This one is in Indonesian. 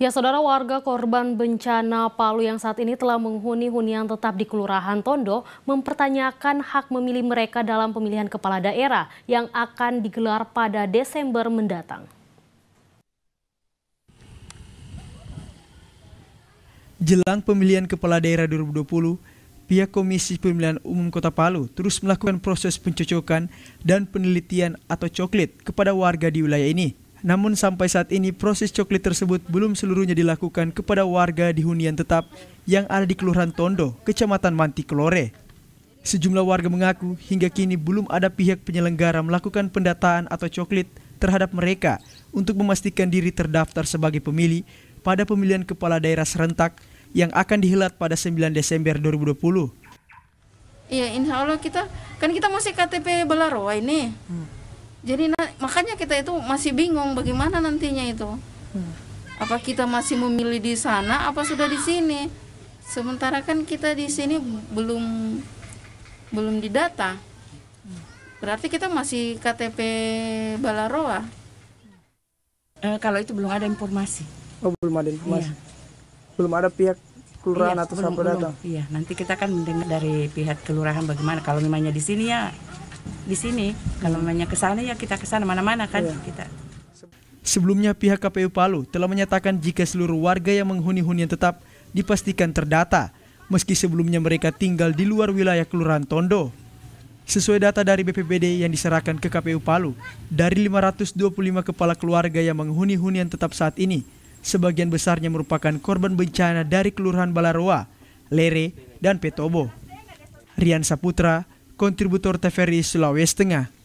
Ya, saudara warga korban bencana Palu yang saat ini telah menghuni hunian tetap di Kelurahan Tondo mempertanyakan hak memilih mereka dalam pemilihan kepala daerah yang akan digelar pada Desember mendatang. Jelang pemilihan kepala daerah 2020, pihak Komisi Pemilihan Umum Kota Palu terus melakukan proses pencocokan dan penelitian atau coklit kepada warga di wilayah ini. Namun sampai saat ini proses coklit tersebut belum seluruhnya dilakukan kepada warga di hunian tetap yang ada di Kelurahan Tondo, Kecamatan Manti Kelore. Sejumlah warga mengaku hingga kini belum ada pihak penyelenggara melakukan pendataan atau coklit terhadap mereka untuk memastikan diri terdaftar sebagai pemilih pada pemilihan kepala daerah serentak yang akan dihelat pada 9 Desember 2020. Iya, insya Allah kita, kan kita masih KTP Belarowa ini. Hmm jadi nah, makanya kita itu masih bingung bagaimana nantinya itu. Hmm. Apa kita masih memilih di sana apa sudah di sini? Sementara kan kita di sini belum belum didata. Berarti kita masih KTP Balaroa. Eh, kalau itu belum ada informasi. Oh, belum ada informasi. Iya. Belum ada pihak kelurahan iya, atau sampai datang. Iya, nanti kita akan mendengar dari pihak kelurahan bagaimana kalau memangnya di sini ya di sini. Hmm. Kalau namanya ke sana ya kita ke sana mana-mana kan yeah. kita. Sebelumnya pihak KPU Palu telah menyatakan jika seluruh warga yang menghuni hunian tetap dipastikan terdata meski sebelumnya mereka tinggal di luar wilayah Kelurahan Tondo. Sesuai data dari BPBD yang diserahkan ke KPU Palu, dari 525 kepala keluarga yang menghuni hunian tetap saat ini, sebagian besarnya merupakan korban bencana dari Kelurahan Balaroa, Lere, dan Petobo. Rian Saputra, kontributor TVRI Sulawesi Tengah.